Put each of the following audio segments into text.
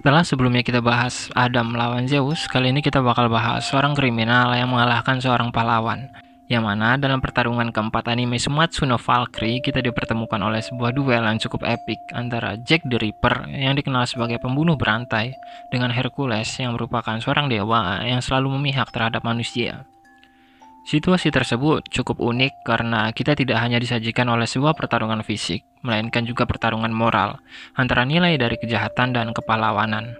Setelah sebelumnya kita bahas Adam melawan Zeus, kali ini kita bakal bahas seorang kriminal yang mengalahkan seorang pahlawan. Yang mana dalam pertarungan keempat anime Sumatsu no Valkyrie, kita dipertemukan oleh sebuah duel yang cukup epik antara Jack the Ripper yang dikenal sebagai pembunuh berantai dengan Hercules yang merupakan seorang dewa yang selalu memihak terhadap manusia. Situasi tersebut cukup unik karena kita tidak hanya disajikan oleh sebuah pertarungan fisik, melainkan juga pertarungan moral antara nilai dari kejahatan dan kepahlawanan.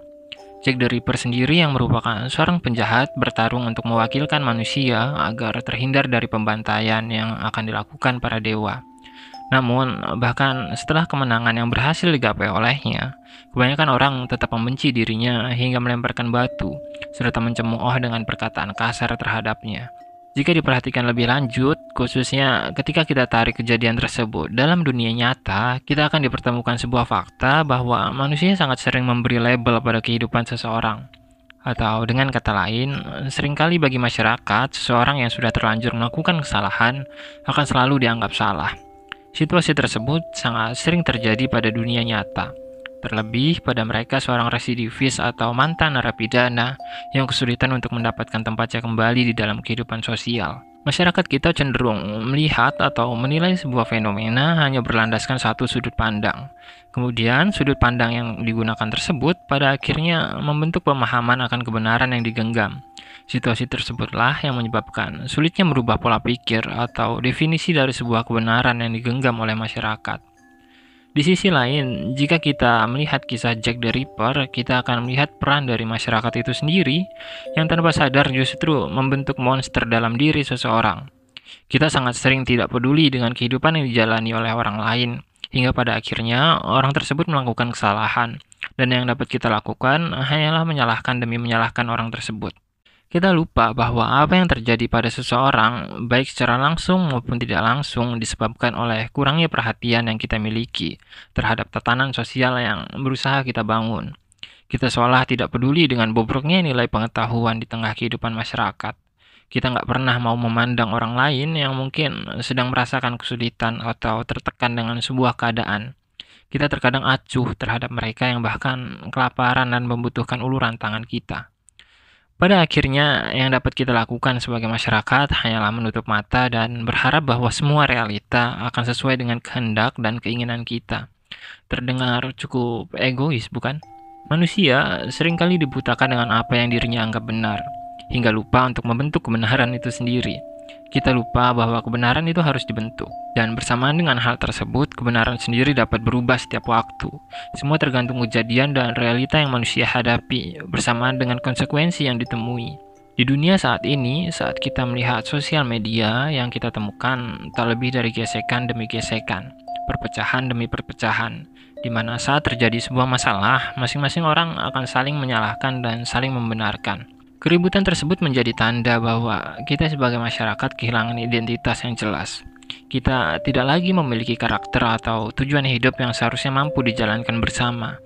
Jack the Ripper sendiri yang merupakan seorang penjahat bertarung untuk mewakilkan manusia agar terhindar dari pembantaian yang akan dilakukan para dewa. Namun, bahkan setelah kemenangan yang berhasil digapai olehnya, kebanyakan orang tetap membenci dirinya hingga melemparkan batu, serta mencemooh dengan perkataan kasar terhadapnya. Jika diperhatikan lebih lanjut, khususnya ketika kita tarik kejadian tersebut dalam dunia nyata, kita akan dipertemukan sebuah fakta bahwa manusia sangat sering memberi label pada kehidupan seseorang. Atau dengan kata lain, seringkali bagi masyarakat, seseorang yang sudah terlanjur melakukan kesalahan akan selalu dianggap salah. Situasi tersebut sangat sering terjadi pada dunia nyata. Terlebih pada mereka seorang residivis atau mantan narapidana yang kesulitan untuk mendapatkan tempatnya kembali di dalam kehidupan sosial. Masyarakat kita cenderung melihat atau menilai sebuah fenomena hanya berlandaskan satu sudut pandang. Kemudian, sudut pandang yang digunakan tersebut pada akhirnya membentuk pemahaman akan kebenaran yang digenggam. Situasi tersebutlah yang menyebabkan sulitnya merubah pola pikir atau definisi dari sebuah kebenaran yang digenggam oleh masyarakat. Di sisi lain, jika kita melihat kisah Jack the Ripper, kita akan melihat peran dari masyarakat itu sendiri yang tanpa sadar justru membentuk monster dalam diri seseorang. Kita sangat sering tidak peduli dengan kehidupan yang dijalani oleh orang lain, hingga pada akhirnya orang tersebut melakukan kesalahan, dan yang dapat kita lakukan hanyalah menyalahkan demi menyalahkan orang tersebut. Kita lupa bahwa apa yang terjadi pada seseorang, baik secara langsung maupun tidak langsung, disebabkan oleh kurangnya perhatian yang kita miliki terhadap tatanan sosial yang berusaha kita bangun. Kita seolah tidak peduli dengan bobroknya nilai pengetahuan di tengah kehidupan masyarakat. Kita nggak pernah mau memandang orang lain yang mungkin sedang merasakan kesulitan atau tertekan dengan sebuah keadaan. Kita terkadang acuh terhadap mereka yang bahkan kelaparan dan membutuhkan uluran tangan kita. Pada akhirnya, yang dapat kita lakukan sebagai masyarakat hanyalah menutup mata dan berharap bahwa semua realita akan sesuai dengan kehendak dan keinginan kita. Terdengar cukup egois, bukan? Manusia seringkali dibutakan dengan apa yang dirinya anggap benar, hingga lupa untuk membentuk kebenaran itu sendiri. Kita lupa bahwa kebenaran itu harus dibentuk, dan bersamaan dengan hal tersebut, kebenaran sendiri dapat berubah setiap waktu. Semua tergantung kejadian dan realita yang manusia hadapi, bersamaan dengan konsekuensi yang ditemui. Di dunia saat ini, saat kita melihat sosial media yang kita temukan, tak lebih dari gesekan demi gesekan, perpecahan demi perpecahan, di mana saat terjadi sebuah masalah, masing-masing orang akan saling menyalahkan dan saling membenarkan. Keributan tersebut menjadi tanda bahwa kita sebagai masyarakat kehilangan identitas yang jelas. Kita tidak lagi memiliki karakter atau tujuan hidup yang seharusnya mampu dijalankan bersama.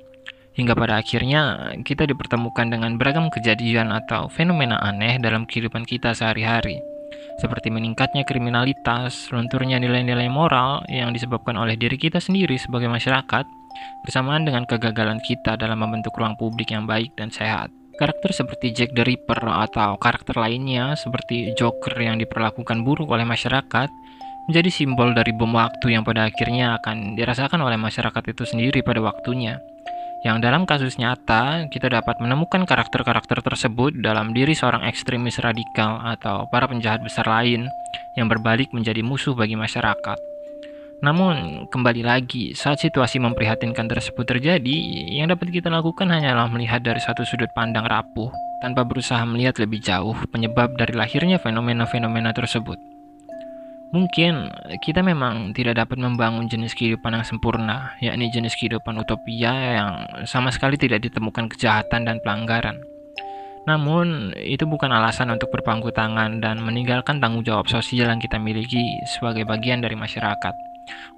Hingga pada akhirnya, kita dipertemukan dengan beragam kejadian atau fenomena aneh dalam kehidupan kita sehari-hari. Seperti meningkatnya kriminalitas, lunturnya nilai-nilai moral yang disebabkan oleh diri kita sendiri sebagai masyarakat, bersamaan dengan kegagalan kita dalam membentuk ruang publik yang baik dan sehat. Karakter seperti Jack the Ripper atau karakter lainnya seperti Joker yang diperlakukan buruk oleh masyarakat menjadi simbol dari bom waktu yang pada akhirnya akan dirasakan oleh masyarakat itu sendiri pada waktunya. Yang dalam kasus nyata, kita dapat menemukan karakter-karakter tersebut dalam diri seorang ekstremis radikal atau para penjahat besar lain yang berbalik menjadi musuh bagi masyarakat. Namun, kembali lagi, saat situasi memprihatinkan tersebut terjadi, yang dapat kita lakukan hanyalah melihat dari satu sudut pandang rapuh, tanpa berusaha melihat lebih jauh penyebab dari lahirnya fenomena-fenomena tersebut. Mungkin kita memang tidak dapat membangun jenis kehidupan yang sempurna, yakni jenis kehidupan utopia yang sama sekali tidak ditemukan kejahatan dan pelanggaran. Namun, itu bukan alasan untuk berpangku tangan dan meninggalkan tanggung jawab sosial yang kita miliki sebagai bagian dari masyarakat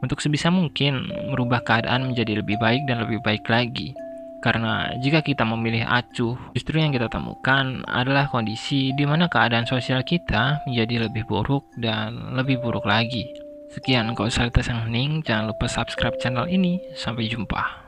untuk sebisa mungkin merubah keadaan menjadi lebih baik dan lebih baik lagi. Karena jika kita memilih acuh, justru yang kita temukan adalah kondisi di mana keadaan sosial kita menjadi lebih buruk dan lebih buruk lagi. Sekian kausalitas yang hening, jangan lupa subscribe channel ini. Sampai jumpa.